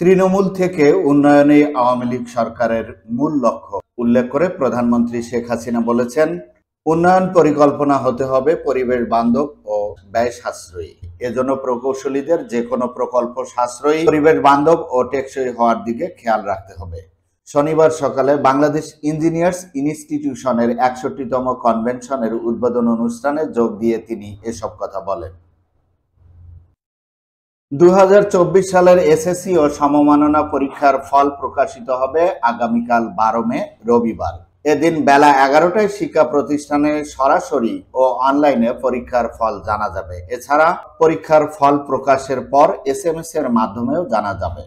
তৃণমূল থেকে উন্নয়নে আওয়ামী লীগ সরকারের মূল লক্ষ্য উল্লেখ করে প্রধানমন্ত্রী শেখ হাসিনা বলেছেন উন্নয়ন পরিকল্পনা হতে হবে পরিবেশ বান্ধব ও ব্যয় সাশ্রয়ী এজন্য প্রকৌশলীদের যে কোনো প্রকল্প সাশ্রয়ী পরিবেশ বান্ধব ও টেকসই হওয়ার দিকে খেয়াল রাখতে হবে শনিবার সকালে বাংলাদেশ ইঞ্জিনিয়ার্স ইনস্টিটিউশনের একষট্টিতম কনভেনশনের উদ্বোধন অনুষ্ঠানে যোগ দিয়ে তিনি এসব কথা বলেন 2024 সালের এসএসসি ও সমমাননা পরীক্ষার ফল প্রকাশিত হবে আগামীকাল বারো মে রবিবার এদিন বেলা এগারোটায় শিক্ষা প্রতিষ্ঠানে সরাসরি ও অনলাইনে পরীক্ষার ফল জানা যাবে এছাড়া পরীক্ষার ফল প্রকাশের পর এস এর মাধ্যমেও জানা যাবে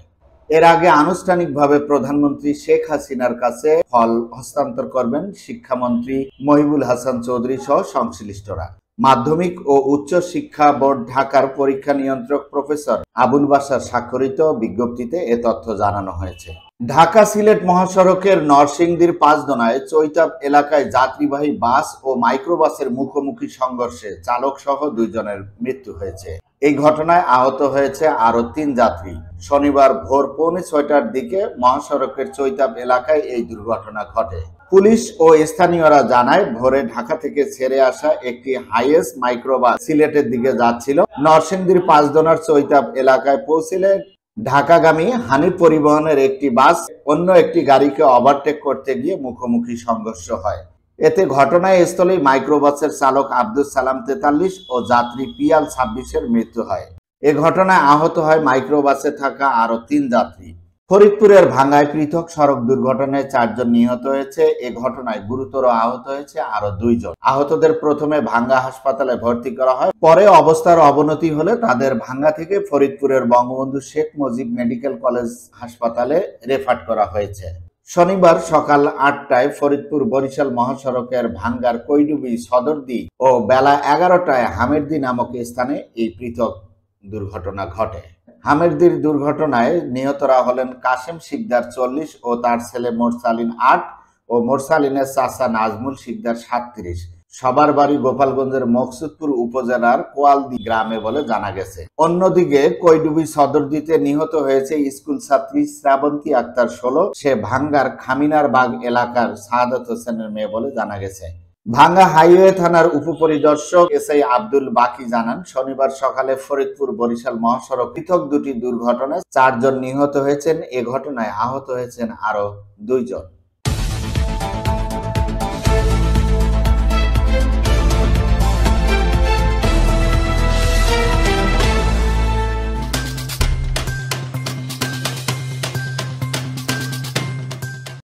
এর আগে আনুষ্ঠানিকভাবে প্রধানমন্ত্রী শেখ হাসিনার কাছে ফল হস্তান্তর করবেন শিক্ষামন্ত্রী মহিবুল হাসান চৌধুরী সহ সংশ্লিষ্টরা মাধ্যমিক ও উচ্চ শিক্ষা বোর্ড ঢাকার পরীক্ষা নিয়ন্ত্রক প্রফেসর আবুল বাসার স্বাক্ষরিত বিজ্ঞপ্তিতে এ তথ্য জানানো হয়েছে ঢাকা সিলেট মহাসড়কের নরসিংদীর পাঁচদনায় চৈতাব এলাকায় যাত্রীবাহী বাস ও মাইক্রোবাসের মুখোমুখি সংঘর্ষে চালক সহ দুইজনের মৃত্যু হয়েছে এই ঘটনায় আহত হয়েছে আরো তিন যাত্রী শনিবার ভোর পৌনে ছয়টার দিকে মহাসড়কের চৈতাব এলাকায় এই দুর্ঘটনা ঘটে পুলিশ ও স্থানীয়রা জানায় ভোরে ঢাকা থেকে ছেড়ে আসা একটি হাইয়েস্ট মাইক্রোবাস সিলেটের দিকে যাচ্ছিল নরসিংদীর পাঁচদোনার চৈতাব এলাকায় পৌঁছিলে ঢাকাগামী হানি পরিবহনের একটি বাস অন্য একটি গাড়িকে ওভারটেক করতে গিয়ে মুখোমুখি সংঘর্ষ হয় এতে ঘটনায় স্থলেই মাইক্রোবাসের চালক আব্দুল সালাম তেতাল্লিশ ও যাত্রী পিয়াল ছাব্বিশের মৃত্যু হয় এ ঘটনায় আহত হয় মাইক্রোবাসে থাকা আরও তিন যাত্রী ফরিদপুরের ভাঙ্গায় পৃথক সড়ক দুর্ঘটনায় চারজন নিহত হয়েছে এ ঘটনায় গুরুতর আহত হয়েছে আরো দুইজন আহতদের প্রথমে ভাঙ্গা হাসপাতালে ভর্তি করা হয় পরে অবস্থার অবনতি হলে তাদের ভাঙ্গা থেকে ফরিদপুরের বঙ্গবন্ধু শেখ মুজিব মেডিকেল কলেজ হাসপাতালে রেফার করা হয়েছে শনিবার সকাল আটটায় ফরিদপুর বরিশাল মহাসড়কের ভাঙ্গার কৈডুবি সদরদি ও বেলা এগারোটায় হামেরদি নামক স্থানে এই পৃথক দুর্ঘটনা ঘটে হামেরদির দুর্ঘটনায় নিহতরা হলেন কাশেম শিকদার চল্লিশ ও তার ছেলে মোরসালিন আট ও মোরসালিনের চাষা নাজমুল শিকদার সাতত্রিশ সবার বাড়ি গোপালগঞ্জের মকসুদপুর উপজেলার কোয়ালদি গ্রামে বলে জানা গেছে অন্যদিকে কৈডুবি সদর দিতে নিহত হয়েছে স্কুল ছাত্রী শ্রাবন্তী আক্তার ষোলো সে ভাঙ্গার খামিনার বাগ এলাকার সাহাদত হোসেনের মেয়ে বলে জানা গেছে ভাঙ্গা হাইওয়ে থানার উপপরিদর্শক এস আই আব্দুল বাকি জানান শনিবার সকালে ফরিদপুর বরিশাল মহাসড়ক পৃথক দুটি দুর্ঘটনায় চারজন নিহত হয়েছেন এ ঘটনায় আহত হয়েছেন আরো দুইজন